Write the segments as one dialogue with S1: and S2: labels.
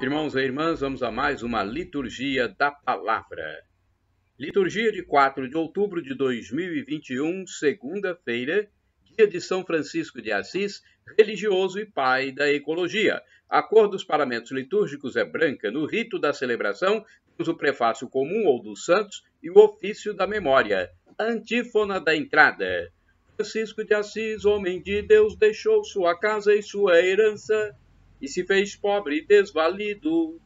S1: Irmãos e irmãs, vamos a mais uma Liturgia da Palavra. Liturgia de 4 de outubro de 2021, segunda-feira, dia de São Francisco de Assis, religioso e pai da ecologia. A cor dos paramentos litúrgicos é branca. No rito da celebração, temos o prefácio comum ou dos santos e o ofício da memória, antífona da entrada. Francisco de Assis, homem de Deus, deixou sua casa e sua herança e se fez pobre e desvalido.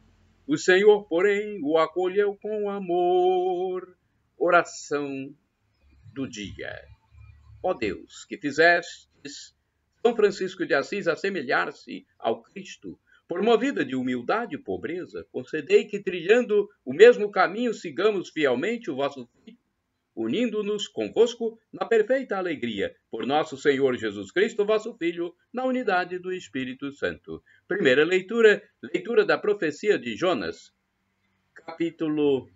S1: O Senhor, porém, o acolheu com amor. Oração do dia. Ó Deus, que fizestes São Francisco de Assis assemelhar-se ao Cristo, por movida de humildade e pobreza, concedei que, trilhando o mesmo caminho, sigamos fielmente o vosso filho unindo-nos convosco na perfeita alegria, por nosso Senhor Jesus Cristo, vosso Filho, na unidade do Espírito Santo. Primeira leitura, leitura da profecia de Jonas, capítulo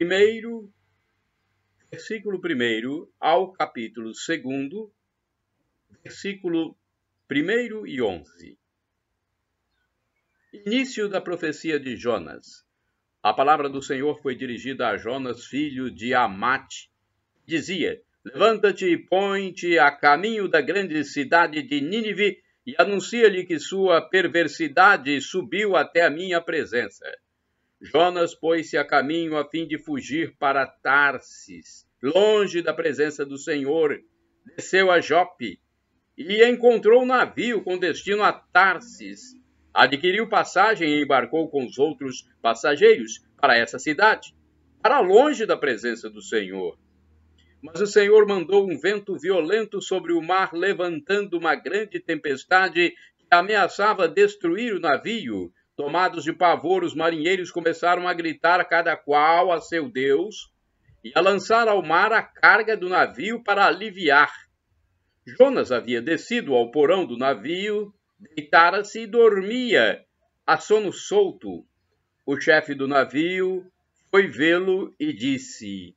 S1: 1, versículo 1 ao capítulo 2, versículo 1 e 11. Início da profecia de Jonas. A palavra do Senhor foi dirigida a Jonas, filho de Amate. Dizia: Levanta-te e põe-te a caminho da grande cidade de Nínive e anuncia-lhe que sua perversidade subiu até a minha presença. Jonas pôs-se a caminho a fim de fugir para Tarsis, longe da presença do Senhor. Desceu a Jope e encontrou um navio com destino a Tarsis Adquiriu passagem e embarcou com os outros passageiros para essa cidade, para longe da presença do Senhor. Mas o Senhor mandou um vento violento sobre o mar, levantando uma grande tempestade que ameaçava destruir o navio. Tomados de pavor, os marinheiros começaram a gritar, cada qual a seu Deus, e a lançar ao mar a carga do navio para aliviar. Jonas havia descido ao porão do navio deitara-se e dormia a sono solto. O chefe do navio foi vê-lo e disse: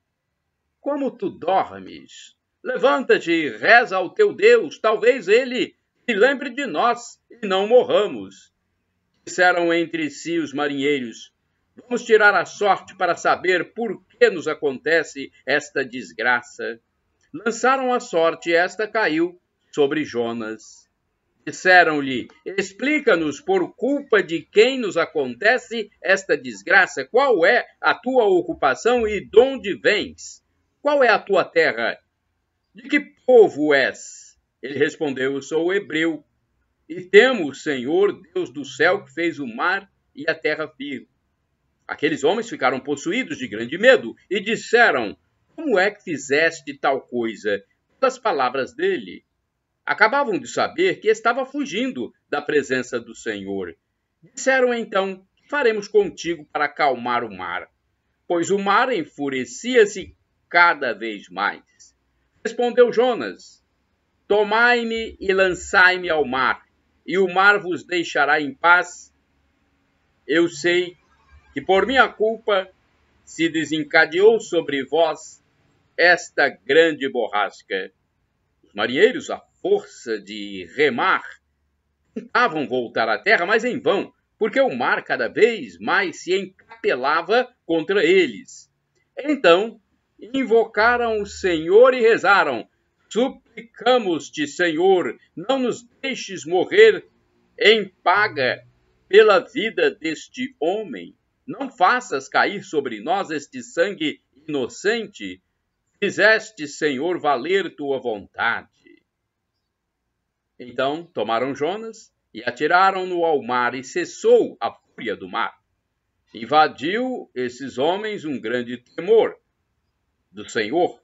S1: Como tu dormes? Levanta-te e reza ao teu Deus, talvez ele se lembre de nós e não morramos. Disseram entre si os marinheiros: Vamos tirar a sorte para saber por que nos acontece esta desgraça. Lançaram a sorte e esta caiu sobre Jonas. Disseram-lhe: Explica-nos por culpa de quem nos acontece esta desgraça. Qual é a tua ocupação e de onde vens? Qual é a tua terra? De que povo és? Ele respondeu: Sou hebreu e temo o Senhor, Deus do céu, que fez o mar e a terra firme. Aqueles homens ficaram possuídos de grande medo e disseram: Como é que fizeste tal coisa? das palavras dele acabavam de saber que estava fugindo da presença do Senhor. Disseram então: Que faremos contigo para acalmar o mar? Pois o mar enfurecia-se cada vez mais. Respondeu Jonas: Tomai-me e lançai-me ao mar, e o mar vos deixará em paz. Eu sei que por minha culpa se desencadeou sobre vós esta grande borrasca. Os marinheiros, a força de remar, tentavam ah, voltar à terra, mas em vão, porque o mar cada vez mais se encapelava contra eles. Então invocaram o Senhor e rezaram: Suplicamos-te, Senhor, não nos deixes morrer em paga pela vida deste homem. Não faças cair sobre nós este sangue inocente. Fizeste, Senhor, valer tua vontade. Então tomaram Jonas e atiraram-no ao mar, e cessou a fúria do mar. Invadiu esses homens um grande temor do Senhor.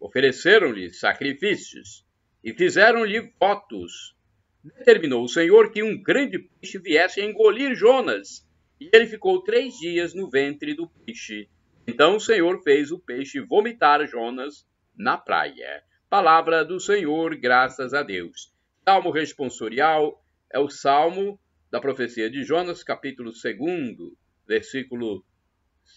S1: Ofereceram-lhe sacrifícios e fizeram-lhe votos. Determinou o Senhor que um grande peixe viesse a engolir Jonas, e ele ficou três dias no ventre do peixe. Então o Senhor fez o peixe vomitar Jonas na praia. Palavra do Senhor, graças a Deus. Salmo responsorial é o salmo da profecia de Jonas, capítulo 2, versículo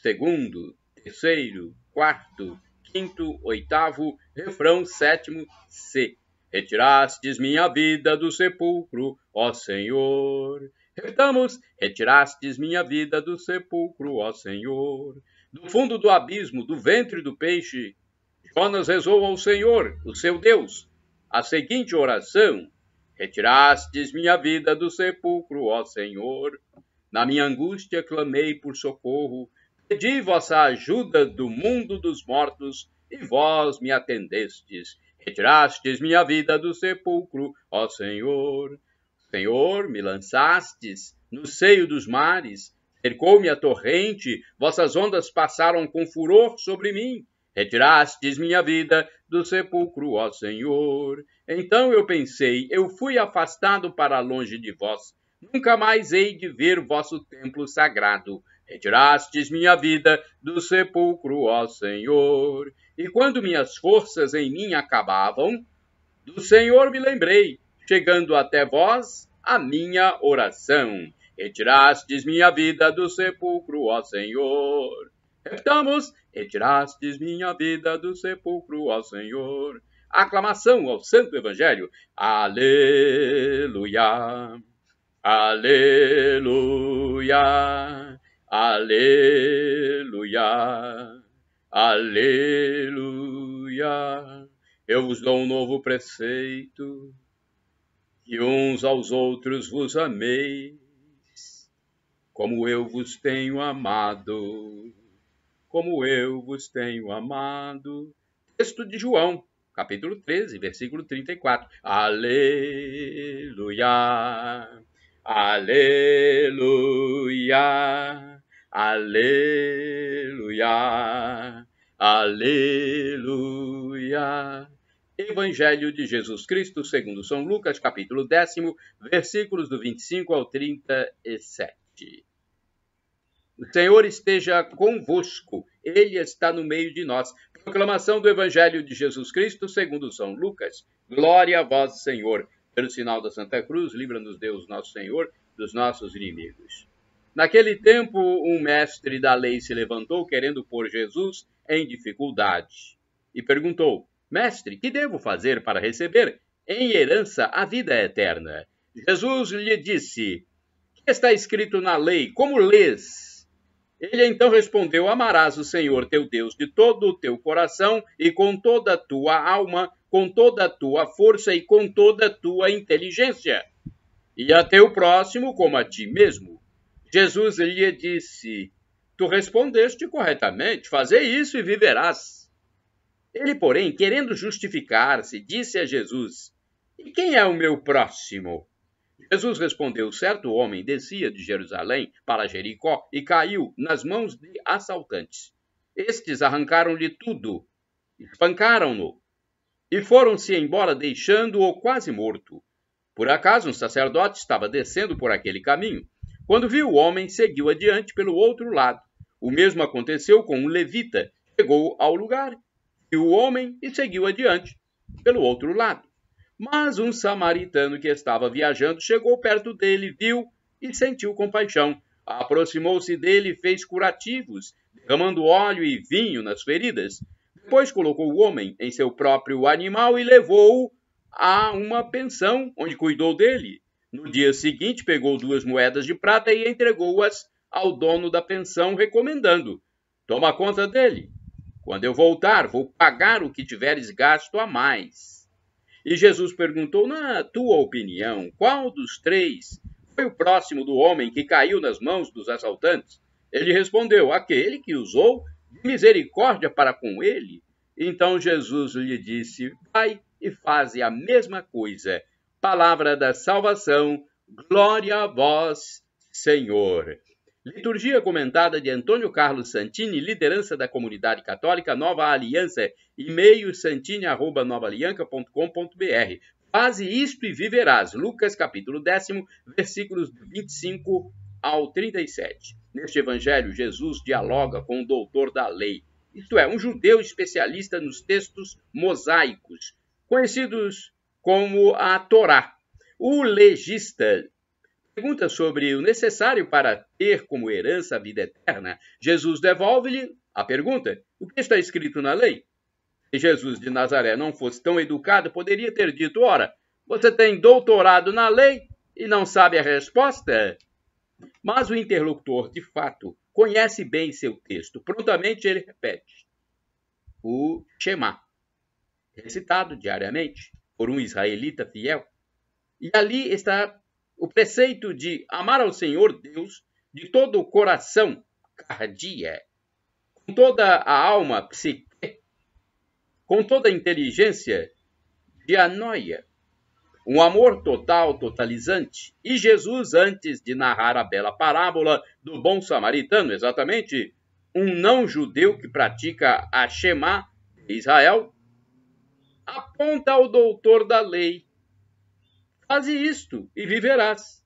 S1: 2, 3, 4, 5, 8, refrão 7, C. Retirastes minha vida do sepulcro, ó Senhor. Repitamos: Retirastes minha vida do sepulcro, ó Senhor. Do fundo do abismo, do ventre do peixe, Jonas rezou ao Senhor, o seu Deus, a seguinte oração Retirastes minha vida do sepulcro, ó Senhor. Na minha angústia clamei por socorro, pedi vossa ajuda do mundo dos mortos, e vós me atendestes. Retirastes minha vida do sepulcro, ó Senhor. Senhor, me lançastes no seio dos mares, cercou-me a torrente, vossas ondas passaram com furor sobre mim. Retirastes minha vida do sepulcro, ó Senhor. Então eu pensei, eu fui afastado para longe de vós. Nunca mais hei de ver vosso templo sagrado. Retirastes minha vida do sepulcro, ó Senhor. E quando minhas forças em mim acabavam, do Senhor me lembrei, chegando até vós a minha oração. Retirastes minha vida do sepulcro, ó Senhor. Repitamos: Retirastes minha vida do sepulcro, ó Senhor. Aclamação ao Santo Evangelho. Aleluia, aleluia, aleluia, aleluia. Eu vos dou um novo preceito, que uns aos outros vos ameis, como eu vos tenho amado como eu vos tenho amado. Texto de João, capítulo 13, versículo 34. Aleluia, aleluia, aleluia, aleluia. Evangelho de Jesus Cristo, segundo São Lucas, capítulo 10, versículos do 25 ao 37. O Senhor esteja convosco, Ele está no meio de nós. Proclamação do Evangelho de Jesus Cristo, segundo São Lucas. Glória a vós, Senhor. Pelo sinal da Santa Cruz, livra-nos Deus, nosso Senhor, dos nossos inimigos. Naquele tempo, um mestre da lei se levantou, querendo pôr Jesus em dificuldade, e perguntou: Mestre, que devo fazer para receber em herança a vida eterna? Jesus lhe disse: Que está escrito na lei? Como lês? Ele então respondeu: Amarás o Senhor teu Deus de todo o teu coração e com toda a tua alma, com toda a tua força e com toda a tua inteligência, e a teu próximo como a ti mesmo. Jesus lhe disse: Tu respondeste corretamente, fazei isso e viverás. Ele, porém, querendo justificar-se, disse a Jesus: E quem é o meu próximo? Jesus respondeu: Certo homem descia de Jerusalém para Jericó e caiu nas mãos de assaltantes. Estes arrancaram-lhe tudo, espancaram-no e foram-se embora, deixando-o quase morto. Por acaso, um sacerdote estava descendo por aquele caminho. Quando viu o homem, seguiu adiante pelo outro lado. O mesmo aconteceu com um levita. Chegou ao lugar, viu o homem e seguiu adiante pelo outro lado. Mas um samaritano que estava viajando chegou perto dele, viu e sentiu compaixão. Aproximou-se dele e fez curativos, derramando óleo e vinho nas feridas. Depois colocou o homem em seu próprio animal e levou-o a uma pensão, onde cuidou dele. No dia seguinte, pegou duas moedas de prata e entregou-as ao dono da pensão, recomendando: Toma conta dele. Quando eu voltar, vou pagar o que tiveres gasto a mais. E Jesus perguntou: Na tua opinião, qual dos três foi o próximo do homem que caiu nas mãos dos assaltantes? Ele respondeu: Aquele que usou misericórdia para com ele. Então Jesus lhe disse: Vai e faze a mesma coisa. Palavra da salvação, glória a vós, Senhor. Liturgia comentada de Antônio Carlos Santini, liderança da comunidade católica Nova Aliança. E-mail santini@novaalianca.com.br. Faze isto e viverás. Lucas capítulo 10, versículos 25 ao 37. Neste evangelho, Jesus dialoga com o doutor da lei, isto é, um judeu especialista nos textos mosaicos, conhecidos como a Torá. O legista pergunta sobre o necessário para ter como herança a vida eterna, Jesus devolve-lhe a pergunta: o que está escrito na lei? Se Jesus de Nazaré não fosse tão educado, poderia ter dito: ora, você tem doutorado na lei e não sabe a resposta? Mas o interlocutor, de fato, conhece bem seu texto. Prontamente ele repete o Shema, recitado diariamente por um israelita fiel. E ali está o preceito de amar ao Senhor Deus de todo o coração, cardia, é, com toda a alma, psique, com toda a inteligência, dianoia, um amor total, totalizante. E Jesus, antes de narrar a bela parábola do bom samaritano, exatamente, um não-judeu que pratica a Shema de Israel, aponta ao doutor da lei Faze isto e viverás.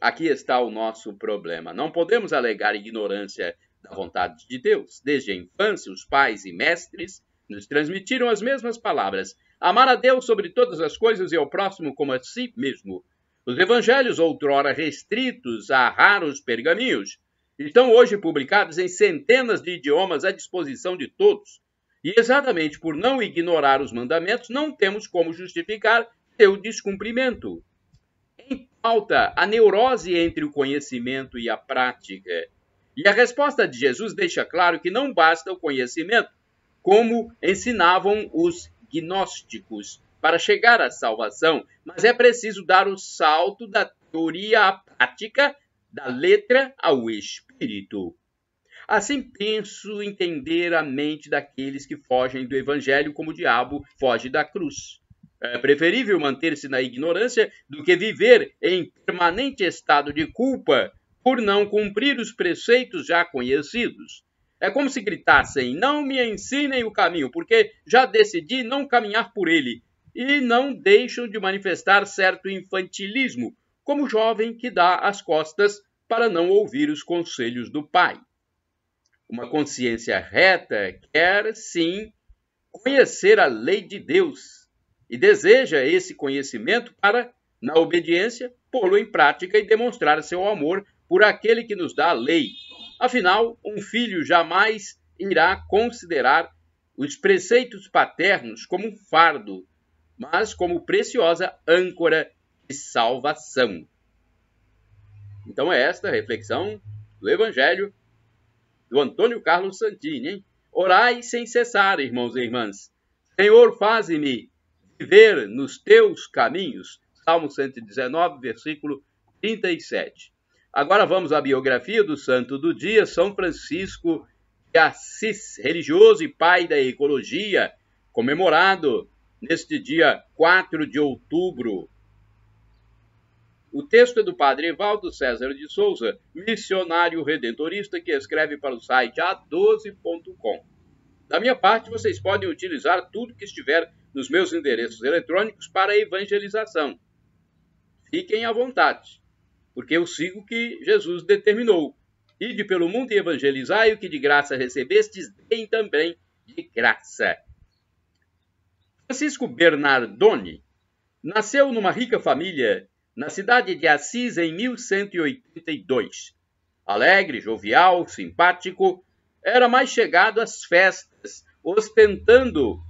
S1: Aqui está o nosso problema. Não podemos alegar ignorância da vontade de Deus. Desde a infância, os pais e mestres nos transmitiram as mesmas palavras: amar a Deus sobre todas as coisas e ao próximo como a si mesmo. Os evangelhos, outrora restritos a raros pergaminhos, estão hoje publicados em centenas de idiomas à disposição de todos. E exatamente por não ignorar os mandamentos, não temos como justificar seu descumprimento. Em pauta, a neurose entre o conhecimento e a prática. E a resposta de Jesus deixa claro que não basta o conhecimento, como ensinavam os gnósticos, para chegar à salvação, mas é preciso dar o salto da teoria à prática, da letra ao espírito. Assim penso entender a mente daqueles que fogem do evangelho como o diabo foge da cruz. É preferível manter-se na ignorância do que viver em permanente estado de culpa por não cumprir os preceitos já conhecidos. É como se gritassem: Não me ensinem o caminho, porque já decidi não caminhar por ele. E não deixam de manifestar certo infantilismo, como o jovem que dá as costas para não ouvir os conselhos do pai. Uma consciência reta quer, sim, conhecer a lei de Deus, e deseja esse conhecimento para, na obediência, pô-lo em prática e demonstrar seu amor por aquele que nos dá a lei. Afinal, um filho jamais irá considerar os preceitos paternos como um fardo, mas como preciosa âncora de salvação. Então é esta a reflexão do Evangelho do Antônio Carlos Santini. Hein? Orai sem cessar, irmãos e irmãs. Senhor, faze-me viver nos teus caminhos. Salmo 119, versículo 37. Agora vamos à biografia do santo do dia, São Francisco de Assis, religioso e pai da ecologia, comemorado neste dia 4 de outubro. O texto é do padre Evaldo César de Souza, missionário redentorista que escreve para o site a12.com. Da minha parte, vocês podem utilizar tudo que estiver nos meus endereços eletrônicos para evangelização. Fiquem à vontade, porque eu sigo o que Jesus determinou. Ide pelo mundo e evangelizai o que de graça recebestes, deem também de graça. Francisco Bernardoni nasceu numa rica família na cidade de Assis em 1182. Alegre, jovial, simpático, era mais chegado às festas, ostentando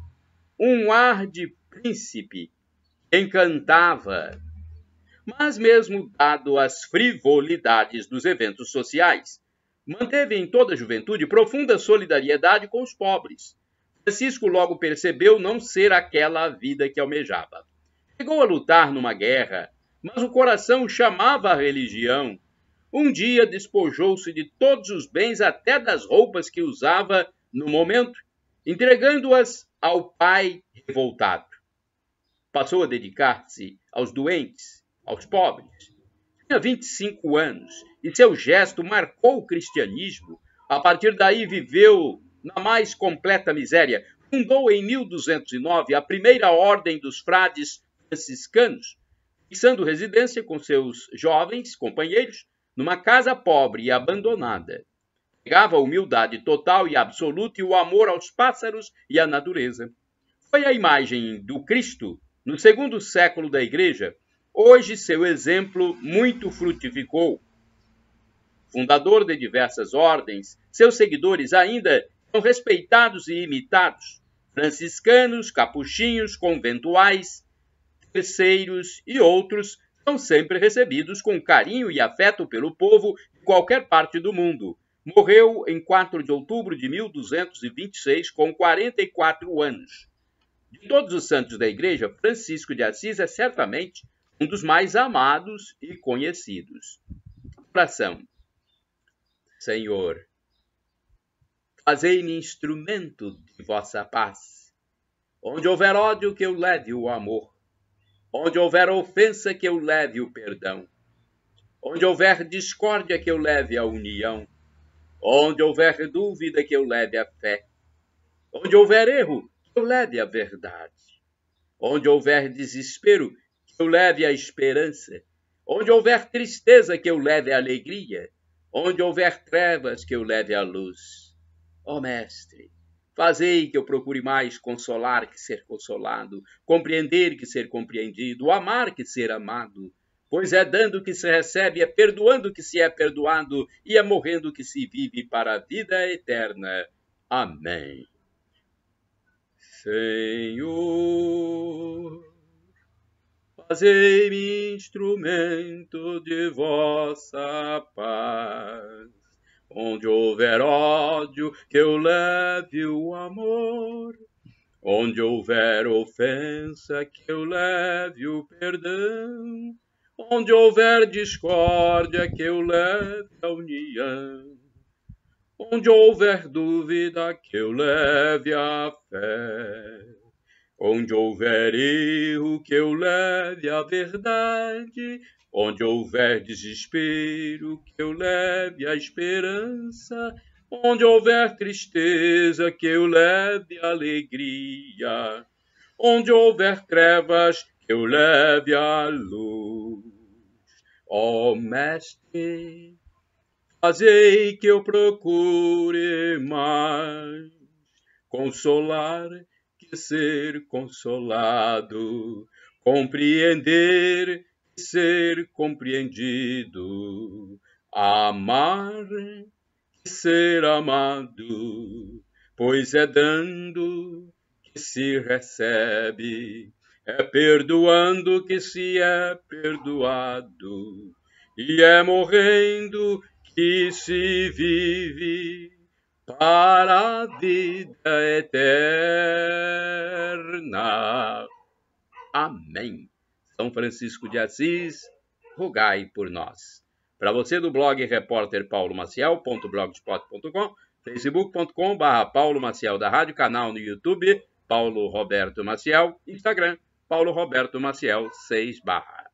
S1: um ar de príncipe encantava. Mas, mesmo dado as frivolidades dos eventos sociais, manteve em toda a juventude profunda solidariedade com os pobres. Francisco logo percebeu não ser aquela a vida que almejava. Chegou a lutar numa guerra, mas o coração chamava a religião. Um dia despojou-se de todos os bens, até das roupas que usava no momento, entregando-as ao pai revoltado. Passou a dedicar-se aos doentes, aos pobres. Tinha 25 anos e seu gesto marcou o cristianismo. A partir daí viveu na mais completa miséria. Fundou em 1209 a primeira ordem dos frades franciscanos, fixando residência com seus jovens companheiros numa casa pobre e abandonada pregava a humildade total e absoluta e o amor aos pássaros e à natureza. Foi a imagem do Cristo no segundo século da Igreja. Hoje, seu exemplo muito frutificou. Fundador de diversas ordens, seus seguidores ainda são respeitados e imitados. Franciscanos, capuchinhos, conventuais, terceiros e outros são sempre recebidos com carinho e afeto pelo povo de qualquer parte do mundo, Morreu em 4 de outubro de 1226, com 44 anos. De todos os santos da Igreja, Francisco de Assis é certamente um dos mais amados e conhecidos. Oração. Senhor, fazei-me instrumento de vossa paz. Onde houver ódio, que eu leve o amor. Onde houver ofensa, que eu leve o perdão. Onde houver discórdia, que eu leve a união Onde houver dúvida, que eu leve a fé. Onde houver erro, que eu leve a verdade. Onde houver desespero, que eu leve a esperança. Onde houver tristeza, que eu leve a alegria. Onde houver trevas, que eu leve a luz. Ó oh, Mestre, fazei que eu procure mais consolar que ser consolado, compreender que ser compreendido, amar que ser amado Pois é dando que se recebe, é perdoando que se é perdoado, e é morrendo que se vive para a vida eterna. Amém. Senhor, fazei-me instrumento de vossa paz. Onde houver ódio, que eu leve o amor. Onde houver ofensa, que eu leve o perdão Onde houver discórdia, que eu leve a união. Onde houver dúvida, que eu leve a fé. Onde houver erro, que eu leve a verdade. Onde houver desespero, que eu leve a esperança. Onde houver tristeza, que eu leve a alegria. Onde houver trevas, eu leve a luz. Ó oh, Mestre, fazei que eu procure mais consolar que ser consolado, compreender que ser compreendido, amar que ser amado, pois é dando que se recebe é perdoando que se é perdoado, e é morrendo que se vive para a vida eterna. Amém. São Francisco de Assis, rogai por nós. Para você do blog repórter paulomaciel.blogspot.com, facebook.com barra Paulo Maciel da Rádio, canal no YouTube, Paulo Roberto Maciel, Instagram, Paulo Roberto Maciel 6 barra.